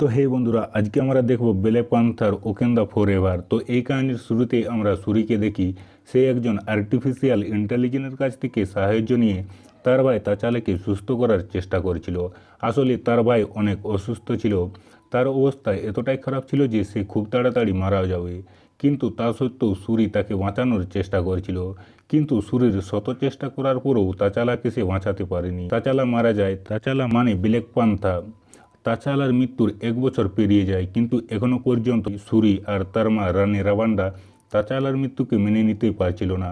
তো হে বন্ধুরা আজকে আমরা দেখব বেলে পান্থার দ্য ফোর এভার তো এই কাহিনীর শুরুতেই আমরা সুরিকে দেখি সে একজন আর্টিফিশিয়াল ইন্টেলিজেন্সের কাছ থেকে সাহায্য নিয়ে তার ভাই তাচালাকে সুস্থ করার চেষ্টা করেছিল আসলে তার ভাই অনেক অসুস্থ ছিল তার অবস্থা এতটাই খারাপ ছিল যে সে খুব তাড়াতাড়ি মারা যাবে কিন্তু তা সত্ত্বেও সুরি তাকে বাঁচানোর চেষ্টা করেছিল কিন্তু সুরির শত চেষ্টা করার পরেও তাচালাকে সে বাঁচাতে পারেনি তাচালা মারা যায় তাচালা মানে ব্ল্যাক পান্থা তাছালার মৃত্যুর এক বছর পেরিয়ে যায় কিন্তু এখনও পর্যন্ত সুরি আর তার মা রানী রাবান্ডা তাছালার মৃত্যুকে মেনে নিতে পারছিল না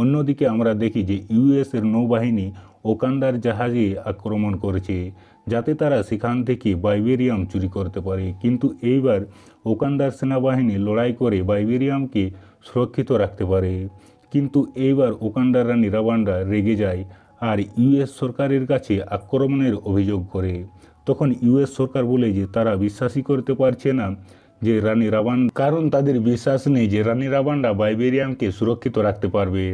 অন্যদিকে আমরা দেখি যে ইউএসের নৌবাহিনী ওকান্দার জাহাজে আক্রমণ করেছে যাতে তারা সেখান থেকে বাইবেরিয়াম চুরি করতে পারে কিন্তু এইবার ওকান্দার সেনাবাহিনী লড়াই করে বাইবেরিয়ামকে সুরক্ষিত রাখতে পারে কিন্তু এইবার ওকান্দার রানী রাবান্ডা রেগে যায় আর ইউএস সরকারের কাছে আক্রমণের অভিযোগ করে তখন ইউএস সরকার বলে যে তারা বিশ্বাসই করতে পারছে না যে রানী রাবান কারণ তাদের বিশ্বাস নেই যে রানী রাবানরা বাইবেরিয়ামকে সুরক্ষিত রাখতে পারবে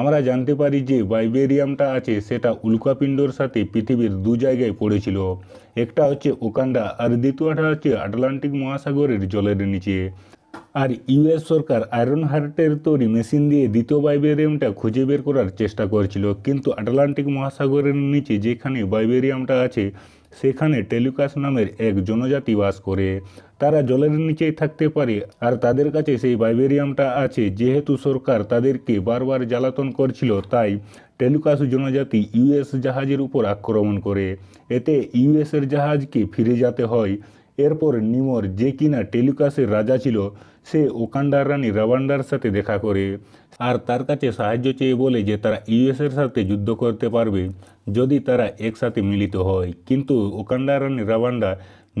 আমরা জানতে পারি যে বাইবেরিয়ামটা আছে সেটা উল্কাপিণ্ডর সাথে পৃথিবীর দু জায়গায় পড়েছিল একটা হচ্ছে ওকান্ডা আর দ্বিতীয়টা হচ্ছে আটলান্টিক মহাসাগরের জলের নিচে আর ইউএস সরকার আয়রন হার্টের তৈরি মেশিন দিয়ে দ্বিতীয় বাইবেরিয়ামটা খুঁজে বের করার চেষ্টা করছিল কিন্তু আটলান্টিক মহাসাগরের নিচে যেখানে বাইবেরিয়ামটা আছে সেখানে টেলিকাস নামের এক জনজাতি বাস করে তারা জলের নিচেই থাকতে পারে আর তাদের কাছে সেই বাইবেরিয়ামটা আছে যেহেতু সরকার তাদেরকে বারবার জ্বালাতন করছিল তাই টেলুকাস জনজাতি ইউএস জাহাজের উপর আক্রমণ করে এতে ইউএসের জাহাজকে ফিরে যেতে হয় এরপর নিমর যে কিনা টেলিকাসের রাজা ছিল সে ওকান্ডার রানী রাবান্ডার সাথে দেখা করে আর তার কাছে সাহায্য চেয়ে বলে যে তারা ইউএসের সাথে যুদ্ধ করতে পারবে যদি তারা একসাথে মিলিত হয় কিন্তু ওকান্ডার রানী রাবান্ডা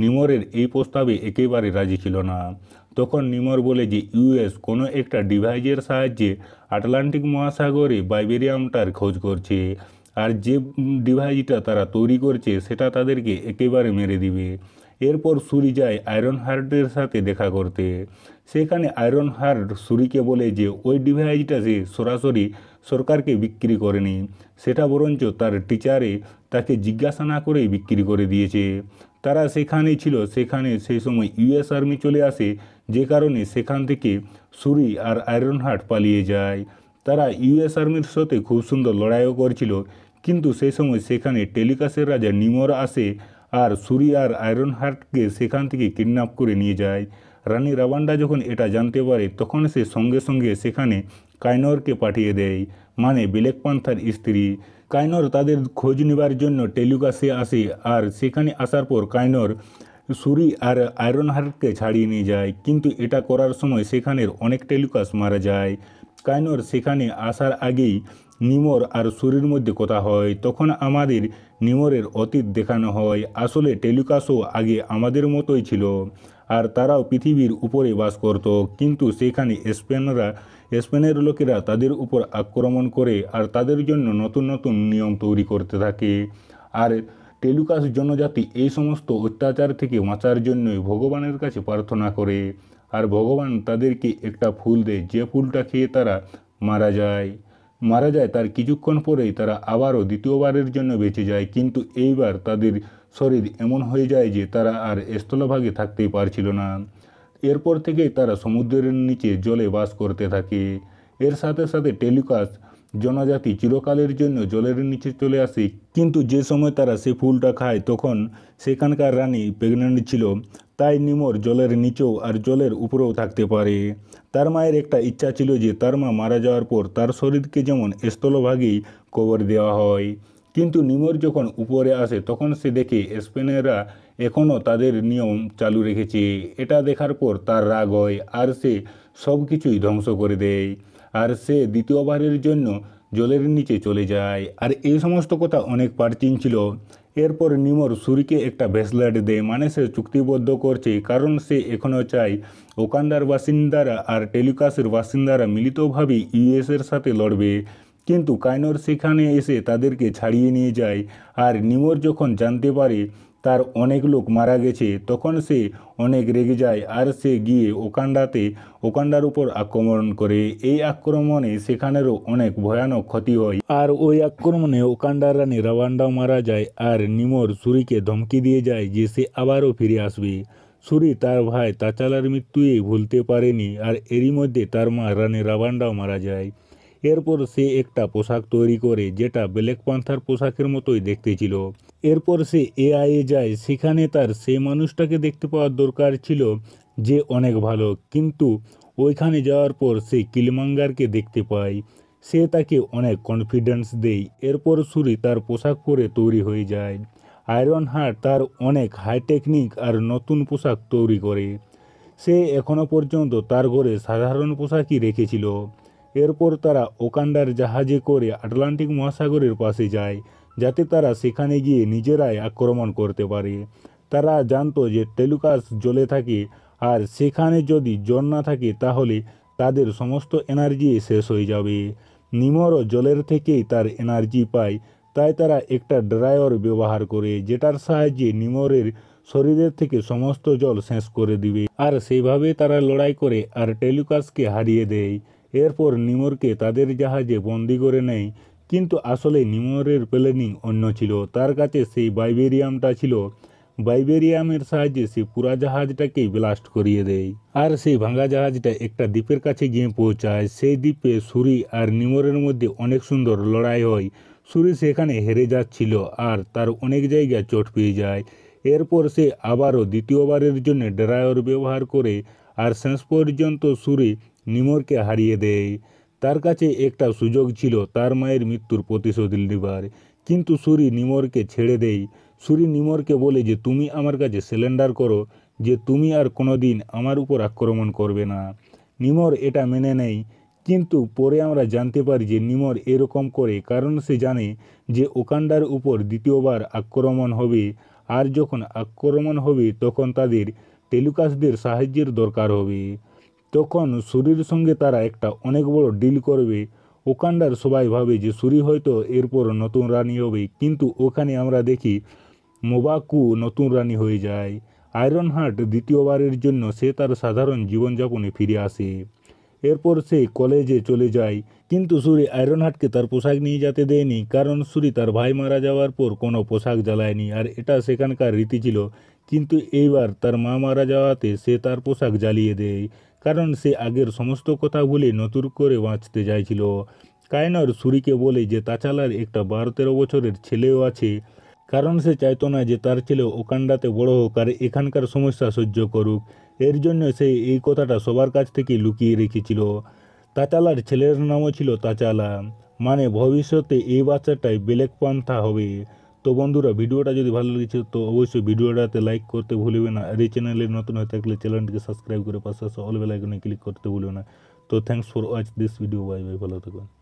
নিমরের এই প্রস্তাবে একেবারে রাজি ছিল না তখন নিমর বলে যে ইউএস কোনো একটা ডিভাইসের সাহায্যে আটলান্টিক মহাসাগরে বাইবেরিয়ামটার খোঁজ করছে আর যে ডিভাইসটা তারা তৈরি করছে সেটা তাদেরকে একেবারে মেরে দিবে এরপর সুরি যায় আয়রন হার্টের সাথে দেখা করতে সেখানে আয়রন হার্ট সুরিকে বলে যে ওই ডিভাইসটা সে সরাসরি সরকারকে বিক্রি করেনি সেটা বরঞ্চ তার টিচারে তাকে জিজ্ঞাসা না করেই বিক্রি করে দিয়েছে তারা সেখানেই ছিল সেখানে সেই সময় ইউএস আর্মি চলে আসে যে কারণে সেখান থেকে সুরি আর আয়রন হার্ট পালিয়ে যায় তারা ইউএস আর্মির সাথে খুব সুন্দর লড়াইও করছিল কিন্তু সেই সময় সেখানে টেলিকাসের রাজা নিমর আসে আর সুরিয়ার আয়রন হার্টকে সেখান থেকে কিডন্যাপ করে নিয়ে যায় রানী রাবান্ডা যখন এটা জানতে পারে তখন সে সঙ্গে সঙ্গে সেখানে কায়নরকে পাঠিয়ে দেয় মানে ব্ল্যাক পান্থার স্ত্রী কায়নর তাদের খোঁজ নেবার জন্য টেলুকাসে আসে আর সেখানে আসার পর কায়নর সুরি আর আয়রন হার্টকে ছাড়িয়ে নিয়ে যায় কিন্তু এটা করার সময় সেখানের অনেক টেলিকাস মারা যায় কায়নর সেখানে আসার আগেই নিমর আর সুরির মধ্যে কথা হয় তখন আমাদের নিমরের অতীত দেখানো হয় আসলে টেলিকাসও আগে আমাদের মতোই ছিল আর তারাও পৃথিবীর উপরে বাস করত কিন্তু সেখানে স্পেনরা স্পেনের লোকেরা তাদের উপর আক্রমণ করে আর তাদের জন্য নতুন নতুন নিয়ম তৈরি করতে থাকে আর টেলুকাস জনজাতি এই সমস্ত অত্যাচার থেকে বাঁচার জন্যই ভগবানের কাছে প্রার্থনা করে আর ভগবান তাদেরকে একটা ফুল দেয় যে ফুলটা খেয়ে তারা মারা যায় মারা যায় তার কিছুক্ষণ পরেই তারা আবারও দ্বিতীয়বারের জন্য বেঁচে যায় কিন্তু এইবার তাদের শরীর এমন হয়ে যায় যে তারা আর স্থলভাগে থাকতেই পারছিল না এরপর থেকেই তারা সমুদ্রের নিচে জলে বাস করতে থাকে এর সাথে সাথে টেলিকাস জনজাতি চিরকালের জন্য জলের নিচে চলে আসে কিন্তু যে সময় তারা সে ফুলটা খায় তখন সেখানকার রানী প্রেগনেন্ট ছিল তাই নিমর জলের নিচেও আর জলের উপরেও থাকতে পারে তার মায়ের একটা ইচ্ছা ছিল যে তার মা মারা যাওয়ার পর তার শরীরকে যেমন স্থলভাগেই কবর দেওয়া হয় কিন্তু নিমর যখন উপরে আসে তখন সে দেখে স্পেনেরা এখনও তাদের নিয়ম চালু রেখেছে এটা দেখার পর তার রাগ হয় আর সে সব কিছুই ধ্বংস করে দেয় আর সে দ্বিতীয়বারের জন্য জলের নিচে চলে যায় আর এই সমস্ত কথা অনেক প্রাচীন ছিল এরপর নিমর সুরিকে একটা ব্রেসলেট দেয় মানে সে চুক্তিবদ্ধ করছে কারণ সে এখনও চায় ওকান্দার বাসিন্দারা আর টেলিকাসের বাসিন্দারা মিলিতভাবে ইউএসের সাথে লড়বে কিন্তু কাইনর সেখানে এসে তাদেরকে ছাড়িয়ে নিয়ে যায় আর নিমর যখন জানতে পারে তার অনেক লোক মারা গেছে তখন সে অনেক রেগে যায় আর সে গিয়ে ওকান্ডাতে ওকান্ডার উপর আক্রমণ করে এই আক্রমণে সেখানেরও অনেক ভয়ানক ক্ষতি হয় আর ওই আক্রমণে ওকান্ডার রানী রাওয়ান্ডাও মারা যায় আর নিমর সুরিকে ধমকি দিয়ে যায় যে সে আবারও ফিরে আসবে সুরি তার ভাই তাচালার মৃত্যুই ভুলতে পারেনি আর এরই মধ্যে তার মা রানী রাবান্ডাও মারা যায় এরপর সে একটা পোশাক তৈরি করে যেটা ব্ল্যাক পান্থার পোশাকের মতোই দেখতে ছিল এরপর সে এআইয়ে যায় সেখানে তার সেই মানুষটাকে দেখতে পাওয়ার দরকার ছিল যে অনেক ভালো কিন্তু ওইখানে যাওয়ার পর সে কিলমাঙ্গারকে দেখতে পায় সে তাকে অনেক কনফিডেন্স দেয় এরপর সুরি তার পোশাক পরে তৈরি হয়ে যায় আয়রন হার্ট তার অনেক হাই টেকনিক আর নতুন পোশাক তৈরি করে সে এখনও পর্যন্ত তার ঘরে সাধারণ পোশাকই রেখেছিল এরপর তারা ওকান্ডার জাহাজে করে আটলান্টিক মহাসাগরের পাশে যায় যাতে তারা সেখানে গিয়ে নিজেরাই আক্রমণ করতে পারে তারা জানতো যে টেলুকাস জলে থাকে আর সেখানে যদি জল না থাকে তাহলে তাদের সমস্ত এনার্জি শেষ হয়ে যাবে নিমরও জলের থেকেই তার এনার্জি পায় তাই তারা একটা ড্রায়ার ব্যবহার করে যেটার সাহায্যে নিমরের শরীরের থেকে সমস্ত জল শেষ করে দিবে আর সেইভাবে তারা লড়াই করে আর টেলুকাসকে হারিয়ে দেয় এরপর নিমরকে তাদের জাহাজে বন্দি করে নেয় কিন্তু আসলে নিমোরের প্ল্যানিং অন্য ছিল তার কাছে সেই বাইবেরিয়ামটা ছিল বাইবেরিয়ামের সাহায্যে সে পুরা জাহাজটাকেই ব্লাস্ট করিয়ে দেয় আর সেই ভাঙা জাহাজটা একটা দ্বীপের কাছে গিয়ে পৌঁছায় সেই দ্বীপে সুরি আর নিমরের মধ্যে অনেক সুন্দর লড়াই হয় সুরি সেখানে হেরে যাচ্ছিল আর তার অনেক জায়গায় চোট পেয়ে যায় এরপর সে আবারও দ্বিতীয়বারের জন্য ড্রায়ার ব্যবহার করে আর শেষ পর্যন্ত সুরি নিমরকে হারিয়ে দেয় তার কাছে একটা সুযোগ ছিল তার মায়ের মৃত্যুর প্রতিশোধ নেবার কিন্তু সুরি নিমরকে ছেড়ে দেয় সুরি নিমরকে বলে যে তুমি আমার কাছে সিলিন্ডার করো যে তুমি আর কোনো দিন আমার উপর আক্রমণ করবে না নিমর এটা মেনে নেয় কিন্তু পরে আমরা জানতে পারি যে নিমর এরকম করে কারণ সে জানে যে ওকান্ডার উপর দ্বিতীয়বার আক্রমণ হবে আর যখন আক্রমণ হবে তখন তাদের তেলুকাসদের সাহায্যের দরকার হবে তখন সুরির সঙ্গে তারা একটা অনেক বড় ডিল করবে ওখানটার সবাই ভাবে যে সুরি হয়তো এরপর নতুন রানী হবে কিন্তু ওখানে আমরা দেখি মোবাকু নতুন রানী হয়ে যায় আয়রন হার্ট দ্বিতীয়বারের জন্য সে তার সাধারণ জীবনযাপনে ফিরে আসে এরপর সে কলেজে চলে যায় কিন্তু সুরি আয়রন হার্টকে তার পোশাক নিয়ে যেতে দেয়নি কারণ সুরি তার ভাই মারা যাওয়ার পর কোনো পোশাক জ্বালায়নি আর এটা সেখানকার রীতি ছিল কিন্তু এইবার তার মা মারা যাওয়াতে সে তার পোশাক জ্বালিয়ে দেয় কারণ সে আগের সমস্ত কথা বলে নতুন করে বাঁচতে চাইছিল কায়নার সুরিকে বলে যে তাছালার একটা বারো তেরো বছরের ছেলেও আছে কারণ সে চাইতো না যে তার ছেলে ওকান্ডাতে বড় হোক আর এখানকার সমস্যা সহ্য করুক এর জন্য সে এই কথাটা সবার কাছ থেকে লুকিয়ে রেখেছিল তাচালার ছেলের নামও ছিল তাচালা মানে ভবিষ্যতে এই বাচ্চাটাই বেলেক পান্থা হবে তো বন্ধুরা ভিডিওটা যদি ভালো লেগেছে তো অবশ্যই ভিডিওটাতে লাইক করতে ভুলবে না আর এই চ্যানেলে নতুন হয়ে থাকলে চ্যানেলটিকে সাবস্ক্রাইব করে পাশে আসা অল বেলাইকনে ক্লিক করতে ভুলবে না তো thanks for watch this video bye bye ভালো থাকবেন